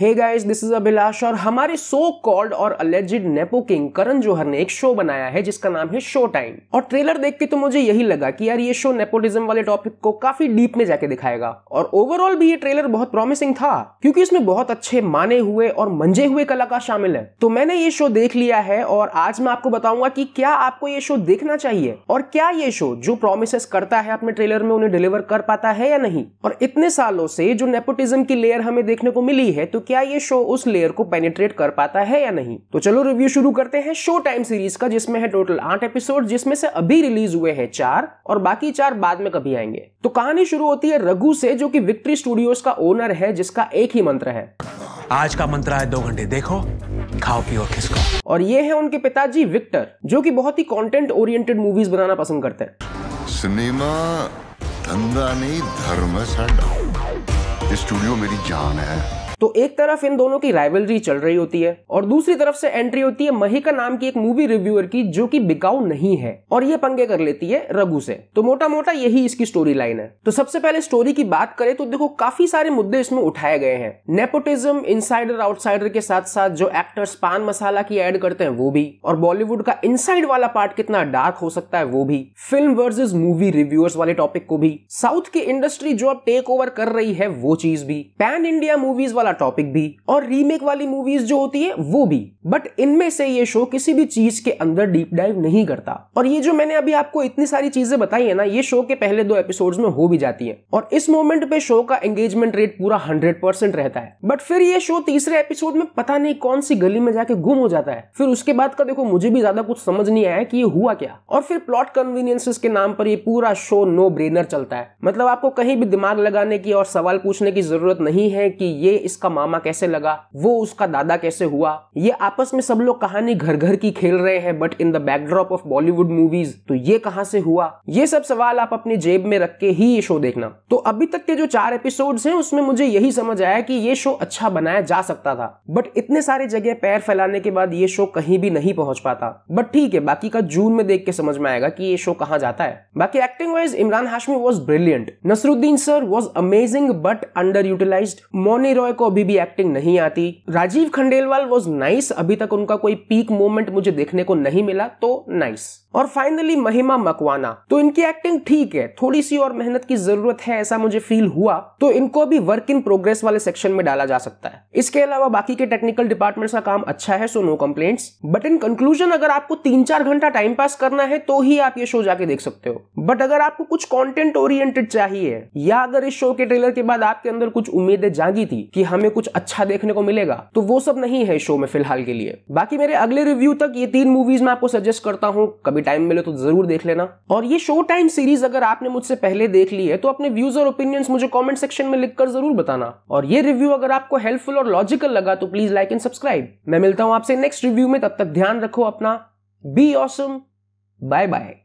hey guys this is Abhilash और हमारे so called और अलर्जिड नेपो किंग करण जोहर ने एक शो बनाया है जिसका नाम है शो टाइम और ट्रेलर देख के तो मुझे यही लगा कि यार ये शो नेपोटिज्म वाले टॉपिक को काफी डीप में जाके दिखाएगा और ओवरऑल भी ये ट्रेलर बहुत प्रॉमिसिंग था क्योंकि इसमें बहुत अच्छे माने हुए और मंजे हुए कलाकार शामिल है तो मैंने ये शो देख लिया है और आज मैं आपको बताऊंगा की क्या आपको ये शो देखना चाहिए और क्या ये शो जो प्रोमिस करता है अपने ट्रेलर में उन्हें डिलीवर कर पाता है या नहीं और इतने सालों से जो नेपोटिज्म की लेयर हमें देखने को मिली है तो क्या ये शो उस लेयर को पेनिट्रेट कर पाता है या नहीं तो चलो रिव्यू शुरू करते हैं शो टाइम सीरीज का जिसमें है टोटल आठ एपिसोड जिसमें से अभी रिलीज हुए हैं चार और बाकी चार बाद में कभी आएंगे तो कहानी शुरू होती है रघु से जो की विक्ट्री स्टूडियोज का ओनर है जिसका एक ही मंत्र है आज का मंत्र है दो घंटे देखो खाओ पियो किसको और ये है उनके पिताजी विक्टर जो कि बहुत ही कंटेंट ओरिएंटेड मूवीज बनाना पसंद करते हैं सिनेमा धंधा नहीं धर्म साडा स्टूडियो मेरी जान है तो एक तरफ इन दोनों की राइवलरी चल रही होती है और दूसरी तरफ से एंट्री होती है महिका नाम की एक मूवी रिव्यूअर की जो कि बिकाऊ नहीं है और ये पंगे कर लेती है रघु से तो मोटा मोटा यही इसकी स्टोरी लाइन है तो सबसे पहले स्टोरी की बात करें तो देखो काफी सारे मुद्दे इसमें उठाए गए हैं नेपोटिज्म इनसाइडर आउटसाइडर के साथ साथ जो एक्टर्स पान मसाला की एड करते हैं वो भी और बॉलीवुड का इनसाइड वाला पार्ट कितना डार्क हो सकता है वो भी फिल्म वर्सेज मूवी रिव्यूअर्स वाले टॉपिक को भी साउथ की इंडस्ट्री जो अब टेक ओवर कर रही है वो चीज भी पैन इंडिया मूवीज वाला का टॉपिक भी और रीमेक वाली मूवीज जो होती है वो भी बट इनमें से ये शो किसी भी चीज के अंदर डीप डाइव नहीं करता और ये जो मैंने अभी आपको इतनी सारी चीजें बताई है ना ये शो के पहले दो एपिसोड्स में हो भी जाती है और इस मोमेंट पे शो का एंगेजमेंट रेट पूरा हंड्रेड रहता है बट फिर ये शो तीसरे एपिसोड में पता नहीं कौन सी गली में जाके गुम हो जाता है फिर उसके बाद का देखो मुझे भी ज्यादा कुछ समझ नहीं आया कि ये हुआ क्या और फिर प्लॉट कन्वीनियंसेस के नाम पर ये पूरा शो नो ब्रेनर चलता है मतलब आपको कहीं भी दिमाग लगाने की और सवाल पूछने की जरूरत नहीं है कि ये इस इसका मामा कैसे लगा वो उसका दादा कैसे हुआ ये आपस में सब लोग कहानी घर घर की खेल रहे हैं but in the backdrop of Bollywood movies तो ये कहाँ से हुआ ये सब सवाल आप अपनी जेब में रख के ही ये शो देखना तो अभी तक के जो चार एपिसोड है उसमें मुझे यही समझ आया की ये शो अच्छा बनाया जा सकता था बट इतने सारे जगह पैर फैलाने के बाद ये शो कहीं भी नहीं पहुंच पाता बट ठीक है बाकी का जून में देख के समझ में आएगा कि ये शो कहाँ जाता है बाकी acting wise Imran Hashmi was brilliant Naseeruddin sir was amazing but under utilize Mouni Roy को को अभी भी एक्टिंग नहीं आती राजीव खंडेलवाल वॉज नाइस अभी तक उनका कोई पीक मोमेंट मुझे देखने को नहीं मिला तो नाइस और फाइनली महिमा मकवाना तो इनकी एक्टिंग ठीक है थोड़ी सी और मेहनत की जरूरत है ऐसा मुझे फील हुआ तो इनको भी वर्क इन प्रोग्रेस वाले सेक्शन में डाला जा सकता है इसके अलावा बाकी के टेक्निकल डिपार्टमेंट का काम अच्छा है so no complain but in conclusion अगर आपको तीन चार घंटा टाइम पास करना है तो ही आप ये शो जाके देख सकते हो बट अगर आपको कुछ कॉन्टेंट ओरिएंटेड चाहिए या अगर इस शो के ट्रेलर के बाद आपके अंदर कुछ उम्मीदें जागी थी कि हमें कुछ अच्छा देखने को मिलेगा तो वो सब नहीं है शो में फिलहाल के लिए बाकी मेरे अगले रिव्यू तक ये तीन मूवीज मैं आपको सजेस्ट करता हूँ कभी टाइम मिले तो जरूर देख लेना और ये शो टाइम सीरीज अगर आपने मुझसे पहले देख ली है तो अपने व्यूज और ओपिनियंस मुझे कॉमेंट सेक्शन में लिखकर जरूर बताना और ये रिव्यू अगर आपको हेल्पफुल और लॉजिकल लगा तो प्लीज लाइक एंड सब्सक्राइब मैं मिलता हूँ आपसे नेक्स्ट रिव्यू में तब तक ध्यान रखो अपना बी ऑसम बाय बाय